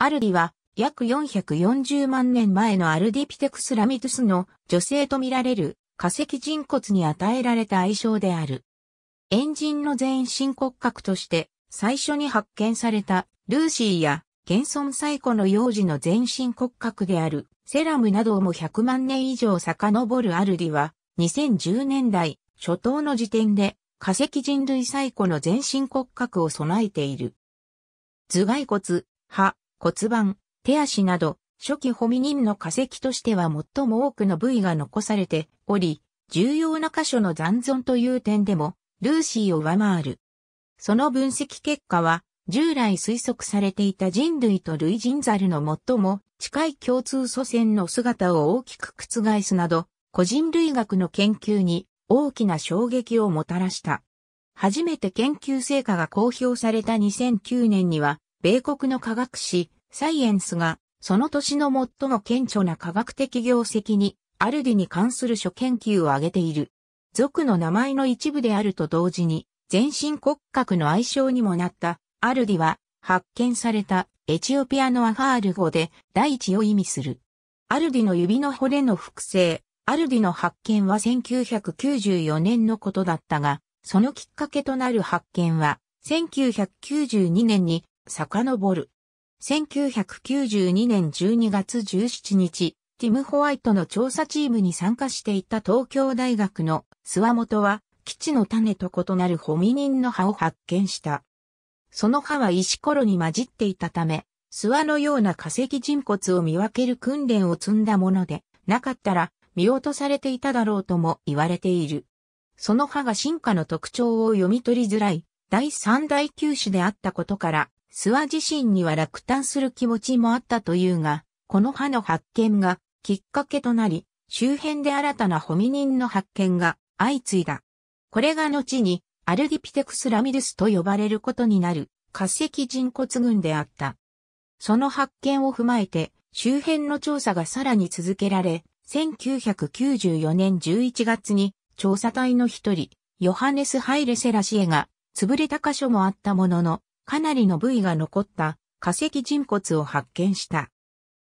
アルディは約440万年前のアルディピテクスラミトゥスの女性と見られる化石人骨に与えられた愛称である。エンジンの全身骨格として最初に発見されたルーシーや現存最古の幼児の全身骨格であるセラムなども100万年以上遡るアルディは2010年代初頭の時点で化石人類最古の全身骨格を備えている。頭蓋骨、歯、骨盤、手足など、初期ホミニンの化石としては最も多くの部位が残されており、重要な箇所の残存という点でも、ルーシーを上回る。その分析結果は、従来推測されていた人類と類人猿の最も近い共通祖先の姿を大きく覆すなど、個人類学の研究に大きな衝撃をもたらした。初めて研究成果が公表された2009年には、米国の科学誌、サイエンスが、その年の最も顕著な科学的業績に、アルディに関する諸研究を挙げている。族の名前の一部であると同時に、全身骨格の愛称にもなった、アルディは、発見されたエチオピアのアファール語で大地を意味する。アルディの指の骨の複製、アルディの発見は1994年のことだったが、そのきっかけとなる発見は、1992年に遡る。1992年12月17日、ティム・ホワイトの調査チームに参加していた東京大学の諏訪本は、基地の種と異なるホミニンの葉を発見した。その歯は石ころに混じっていたため、諏訪のような化石人骨を見分ける訓練を積んだもので、なかったら見落とされていただろうとも言われている。その歯が進化の特徴を読み取りづらい、第三大球種であったことから、諏訪自身には落胆する気持ちもあったというが、この歯の発見がきっかけとなり、周辺で新たなホミニンの発見が相次いだ。これが後にアルディピテクスラミルスと呼ばれることになる化石人骨群であった。その発見を踏まえて周辺の調査がさらに続けられ、1994年11月に調査隊の一人、ヨハネス・ハイレ・セラシエが潰れた箇所もあったものの、かなりの部位が残った化石人骨を発見した。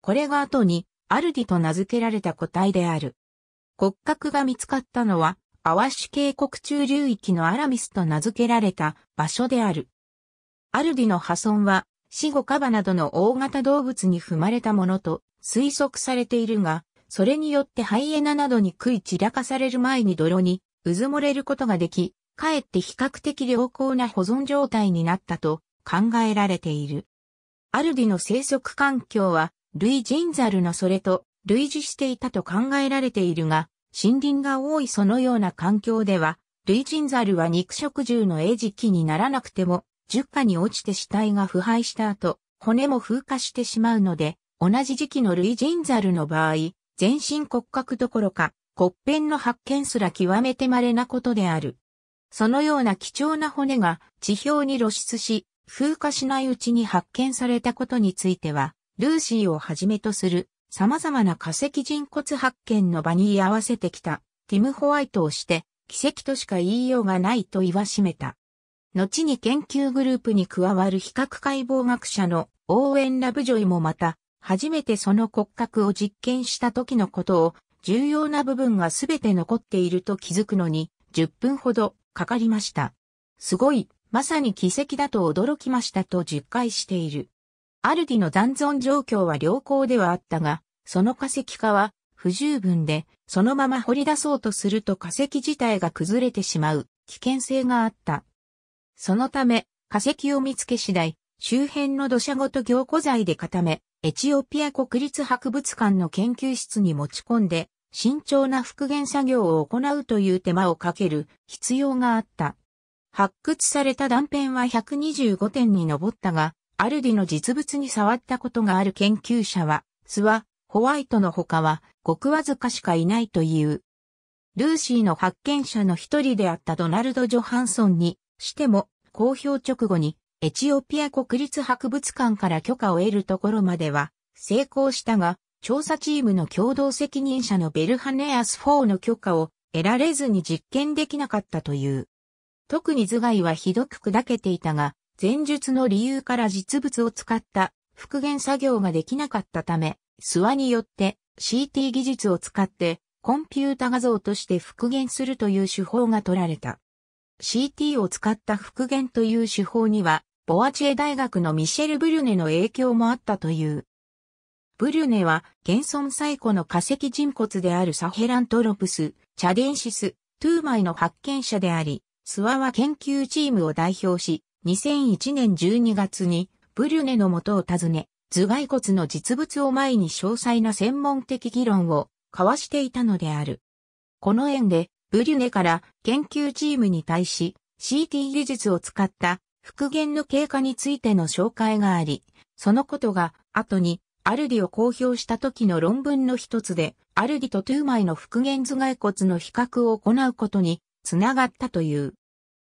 これが後にアルディと名付けられた個体である。骨格が見つかったのは、アワシ渓谷中流域のアラミスと名付けられた場所である。アルディの破損は、死後カバなどの大型動物に踏まれたものと推測されているが、それによってハイエナなどに食い散らかされる前に泥に渦漏れることができ、かえって比較的良好な保存状態になったと考えられている。アルディの生息環境は、類人猿のそれと類似していたと考えられているが、森林が多いそのような環境では、類人猿は肉食獣の餌食にならなくても、十下に落ちて死体が腐敗した後、骨も風化してしまうので、同じ時期の類人猿の場合、全身骨格どころか、骨片の発見すら極めて稀なことである。そのような貴重な骨が地表に露出し、風化しないうちに発見されたことについては、ルーシーをはじめとする様々な化石人骨発見の場に居合わせてきたティム・ホワイトをして奇跡としか言いようがないと言わしめた。後に研究グループに加わる比較解剖学者のオーウェン・ラブジョイもまた、初めてその骨格を実験した時のことを、重要な部分がすべて残っていると気づくのに、10分ほどかかりました。すごい、まさに奇跡だと驚きましたと実解している。アルディの残存状況は良好ではあったが、その化石化は不十分で、そのまま掘り出そうとすると化石自体が崩れてしまう危険性があった。そのため、化石を見つけ次第、周辺の土砂ごと凝固剤で固め、エチオピア国立博物館の研究室に持ち込んで、慎重な復元作業を行うという手間をかける必要があった。発掘された断片は125点に上ったが、アルディの実物に触ったことがある研究者は、スワ、ホワイトの他は、ごくわずかしかいないという。ルーシーの発見者の一人であったドナルド・ジョハンソンにしても、公表直後にエチオピア国立博物館から許可を得るところまでは成功したが、調査チームの共同責任者のベルハネアス4の許可を得られずに実験できなかったという。特に頭蓋はひどく砕けていたが、前述の理由から実物を使った復元作業ができなかったため、諏訪によって CT 技術を使ってコンピュータ画像として復元するという手法が取られた。CT を使った復元という手法には、ボアチェ大学のミシェル・ブリュネの影響もあったという。ブリュネは、現存最古の化石人骨であるサヘラントロプス、チャデンシス、トゥーマイの発見者であり、諏訪は研究チームを代表し、2001年12月にブリュネのもとを訪ね、頭蓋骨の実物を前に詳細な専門的議論を交わしていたのである。この縁で、ブリュネから研究チームに対し、CT 技術を使った復元の経過についての紹介があり、そのことが後にアルディを公表した時の論文の一つで、アルディとトゥーマイの復元頭蓋骨の比較を行うことにつながったという。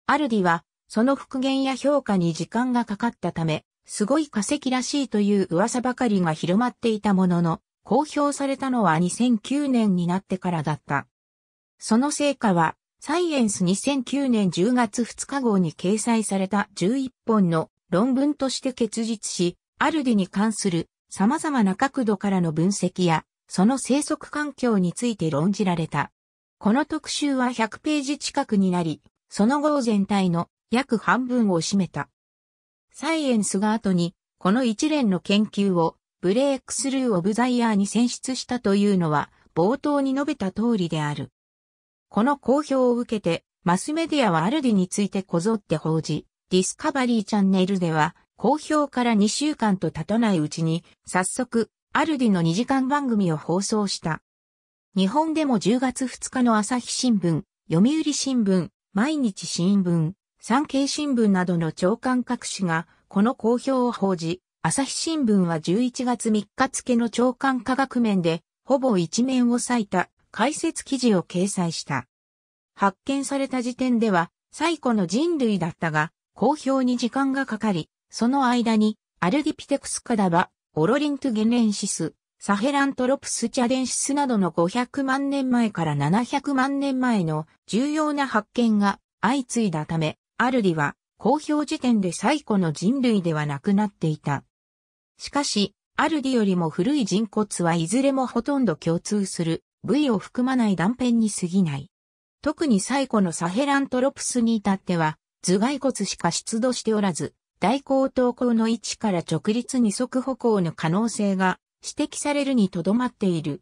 アルディは、その復元や評価に時間がかかったため、すごい化石らしいという噂ばかりが広まっていたものの、公表されたのは2009年になってからだった。その成果は、サイエンス2009年10月2日号に掲載された11本の論文として結実し、アルディに関する様々な角度からの分析や、その生息環境について論じられた。この特集は100ページ近くになり、その後全体の約半分を占めた。サイエンスが後に、この一連の研究をブレイクスルー・オブ・ザ・イヤーに選出したというのは、冒頭に述べた通りである。この公表を受けて、マスメディアはアルディについてこぞって報じ、ディスカバリーチャンネルでは、公表から2週間と経たないうちに、早速、アルディの2時間番組を放送した。日本でも10月2日の朝日新聞、読売新聞、毎日新聞、産経新聞などの長官各紙がこの公表を報じ、朝日新聞は11月3日付の長官科学面で、ほぼ一面を割いた解説記事を掲載した。発見された時点では最古の人類だったが、公表に時間がかかり、その間にアルディピテクスカダバ、オロリントゲネンシス、サヘラントロプスチャデンシスなどの500万年前から700万年前の重要な発見が相次いだため、アルリは公表時点で最古の人類ではなくなっていた。しかし、アルディよりも古い人骨はいずれもほとんど共通する部位を含まない断片に過ぎない。特に最古のサヘラントロプスに至っては頭蓋骨しか出土しておらず、大高頭骨の位置から直立二足歩行の可能性が指摘されるにとどまっている。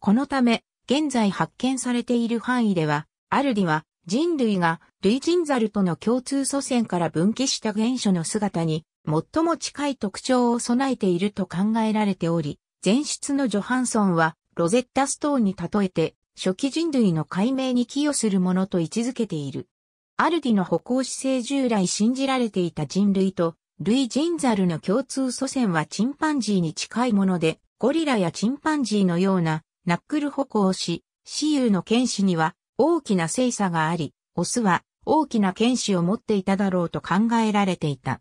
このため、現在発見されている範囲では、アルディは人類が類人猿との共通祖先から分岐した原初の姿に最も近い特徴を備えていると考えられており、前出のジョハンソンはロゼッタストーンに例えて初期人類の解明に寄与するものと位置づけている。アルディの歩行姿勢従来信じられていた人類と類人ザルの共通祖先はチンパンジーに近いもので、ゴリラやチンパンジーのようなナックル歩行し、雌雄の剣士には大きな性差があり、オスは大きな剣士を持っていただろうと考えられていた。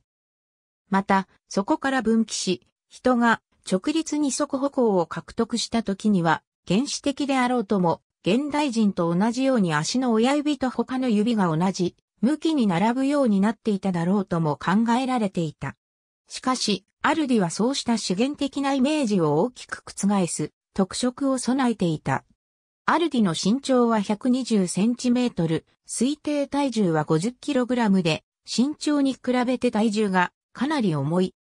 また、そこから分岐し、人が直立二足歩行を獲得した時には、原始的であろうとも、現代人と同じように足の親指と他の指が同じ向きに並ぶようになっていただろうとも考えられていた。しかし、アルディはそうした資源的なイメージを大きく覆す特色を備えていた。アルディの身長は120センチメートル、推定体重は50キログラムで、身長に比べて体重がかなり重い。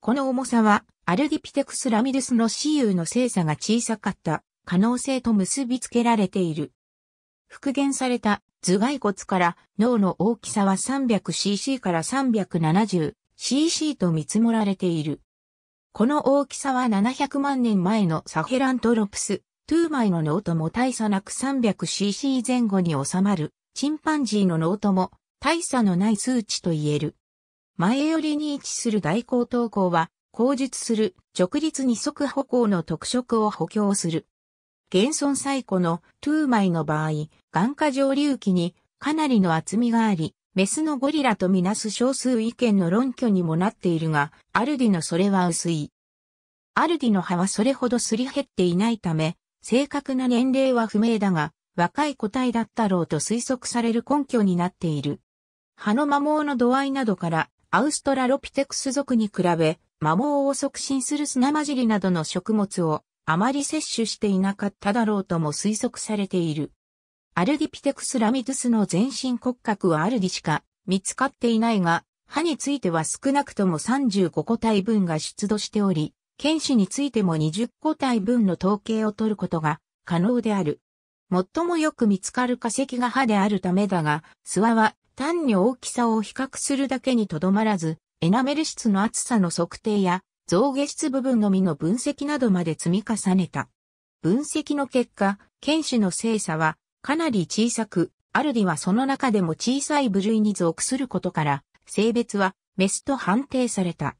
この重さは、アルディピテクスラミルスの雌雄の精査が小さかった可能性と結びつけられている。復元された頭蓋骨から脳の大きさは 300cc から 370cc と見積もられている。この大きさは700万年前のサヘラントロプス、トゥーマイの脳とも大差なく 300cc 前後に収まる、チンパンジーの脳とも大差のない数値と言える。前寄りに位置する大後等項は、後述する直立二足歩行の特色を補強する。現存最古のトゥーマイの場合、眼下上流器にかなりの厚みがあり、メスのゴリラとみなす少数意見の論拠にもなっているが、アルディのそれは薄い。アルディの葉はそれほどすり減っていないため、正確な年齢は不明だが、若い個体だったろうと推測される根拠になっている。葉の摩耗の度合いなどから、アウストラロピテクス属に比べ、摩耗を促進する砂混じりなどの食物をあまり摂取していなかっただろうとも推測されている。アルディピテクスラミドゥスの全身骨格はアルディしか見つかっていないが、歯については少なくとも35個体分が出土しており、剣士についても20個体分の統計を取ることが可能である。最もよく見つかる化石が歯であるためだが、諏訪は単に大きさを比較するだけにとどまらず、エナメル質の厚さの測定や象下質部分のみの分析などまで積み重ねた。分析の結果、犬種の精査はかなり小さく、アルディはその中でも小さい部類に属することから、性別はメスと判定された。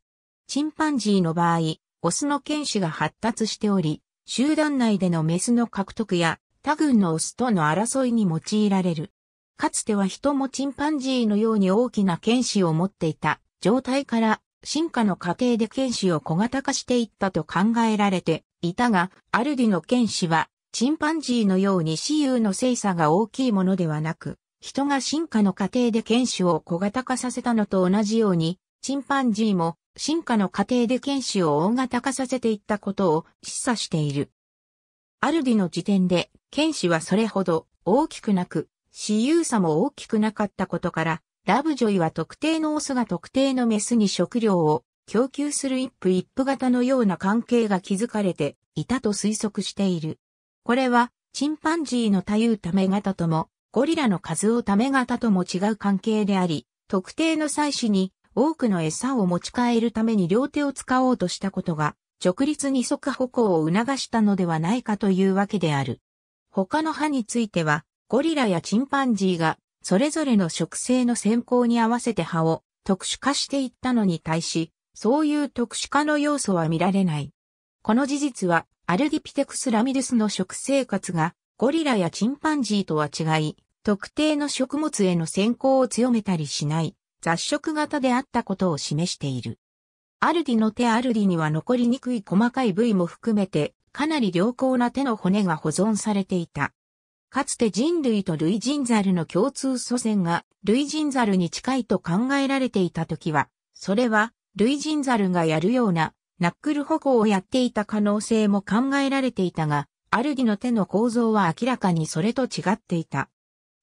チンパンジーの場合、オスの犬種が発達しており、集団内でのメスの獲得や他群のオスとの争いに用いられる。かつては人もチンパンジーのように大きな犬種を持っていた状態から進化の過程で剣士を小型化していったと考えられていたが、アルディの剣士は、チンパンジーのように私有の精査が大きいものではなく、人が進化の過程で剣士を小型化させたのと同じように、チンパンジーも進化の過程で剣士を大型化させていったことを示唆している。アルディの時点で、剣士はそれほど大きくなく、私有差も大きくなかったことから、ラブジョイは特定のオスが特定のメスに食料を供給する一夫一夫型のような関係が築かれていたと推測している。これはチンパンジーの多有ため型ともゴリラの数をため型とも違う関係であり、特定の祭祀に多くの餌を持ち帰るために両手を使おうとしたことが直立二足歩行を促したのではないかというわけである。他の歯については、ゴリラやチンパンジーがそれぞれの植生の先行に合わせて葉を特殊化していったのに対し、そういう特殊化の要素は見られない。この事実は、アルディピテクスラミルスの食生活が、ゴリラやチンパンジーとは違い、特定の食物への先行を強めたりしない、雑食型であったことを示している。アルディの手アルディには残りにくい細かい部位も含めて、かなり良好な手の骨が保存されていた。かつて人類と類人猿の共通祖先が類人猿に近いと考えられていた時は、それは類人猿がやるようなナックル歩行をやっていた可能性も考えられていたが、アルディの手の構造は明らかにそれと違っていた。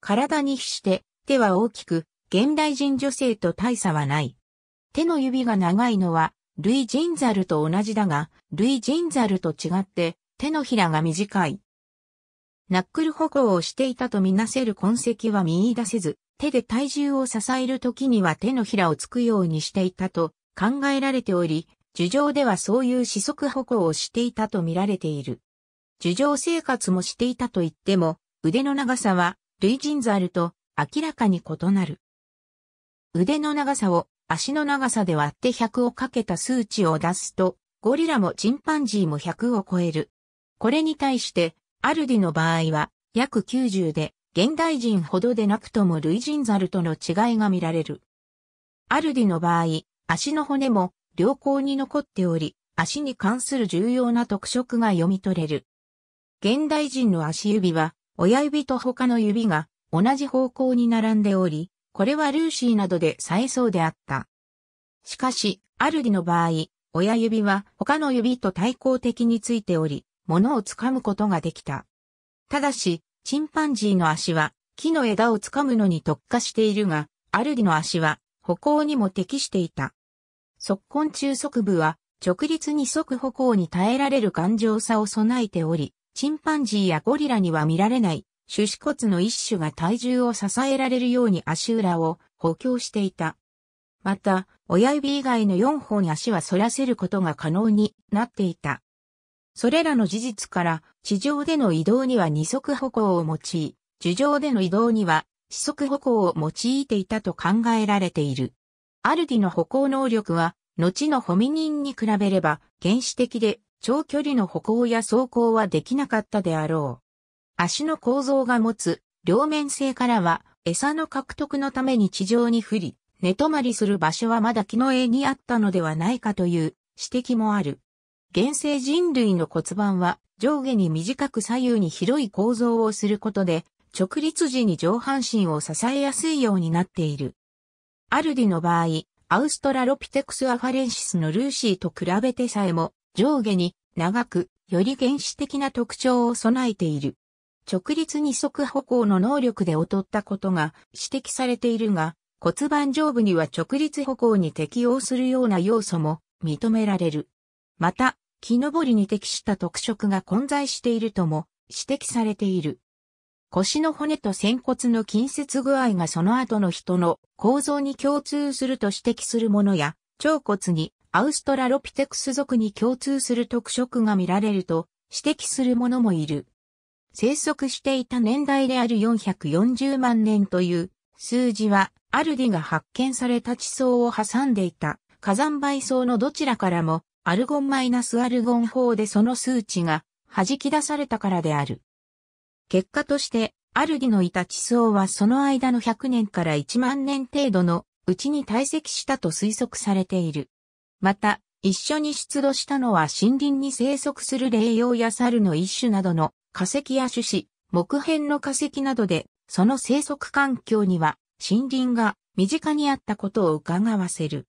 体に比して手は大きく、現代人女性と大差はない。手の指が長いのは類人猿と同じだが、類人猿と違って手のひらが短い。ナックル歩行をしていたとみなせる痕跡は見出せず、手で体重を支える時には手のひらをつくようにしていたと考えられており、樹上ではそういう四足歩行をしていたと見られている。樹上生活もしていたと言っても、腕の長さは類人猿と明らかに異なる。腕の長さを足の長さで割って100をかけた数値を出すと、ゴリラもチンパンジーも100を超える。これに対してアルディの場合は、約90で、現代人ほどでなくとも類人猿との違いが見られる。アルディの場合、足の骨も良好に残っており、足に関する重要な特色が読み取れる。現代人の足指は、親指と他の指が同じ方向に並んでおり、これはルーシーなどで再そうであった。しかし、アルディの場合、親指は他の指と対抗的についており、物を掴むことができた。ただし、チンパンジーの足は木の枝を掴むのに特化しているが、アルディの足は歩行にも適していた。足根中足部は直立に即歩行に耐えられる頑丈さを備えており、チンパンジーやゴリラには見られない種子骨の一種が体重を支えられるように足裏を補強していた。また、親指以外の4本足は反らせることが可能になっていた。それらの事実から、地上での移動には二足歩行を用い、樹上での移動には四足歩行を用いていたと考えられている。アルディの歩行能力は、後のホミニンに比べれば原始的で長距離の歩行や走行はできなかったであろう。足の構造が持つ両面性からは餌の獲得のために地上に降り、寝泊まりする場所はまだ木の絵にあったのではないかという指摘もある。現世人類の骨盤は上下に短く左右に広い構造をすることで、直立時に上半身を支えやすいようになっている。アルディの場合、アウストラロピテクスアファレンシスのルーシーと比べてさえも、上下に長く、より原始的な特徴を備えている。直立二足歩行の能力で劣ったことが指摘されているが、骨盤上部には直立歩行に適応するような要素も認められる。また、木登りに適した特色が混在しているとも指摘されている。腰の骨と仙骨の近接具合がその後の人の構造に共通すると指摘するものや、腸骨にアウストラロピテクス属に共通する特色が見られると指摘するものもいる。生息していた年代である440万年という数字はアルディが発見された地層を挟んでいた火山灰層のどちらからもアルゴンマイナスアルゴン法でその数値が弾き出されたからである。結果として、アルディのいた地層はその間の100年から1万年程度のうちに堆積したと推測されている。また、一緒に出土したのは森林に生息する霊用や猿の一種などの化石や種子、木片の化石などで、その生息環境には森林が身近にあったことを伺わせる。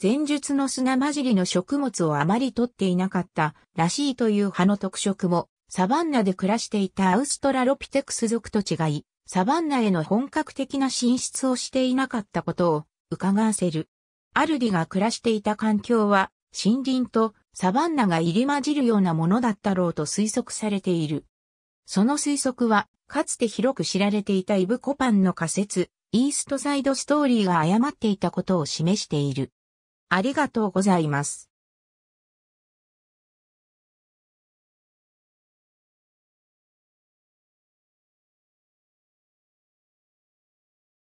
前述の砂混じりの食物をあまり取っていなかったらしいという葉の特色も、サバンナで暮らしていたアウストラロピテクス族と違い、サバンナへの本格的な進出をしていなかったことを伺わせる。アルディが暮らしていた環境は、森林とサバンナが入り混じるようなものだったろうと推測されている。その推測は、かつて広く知られていたイブ・コパンの仮説、イーストサイドストーリーが誤っていたことを示している。ありがとうございます。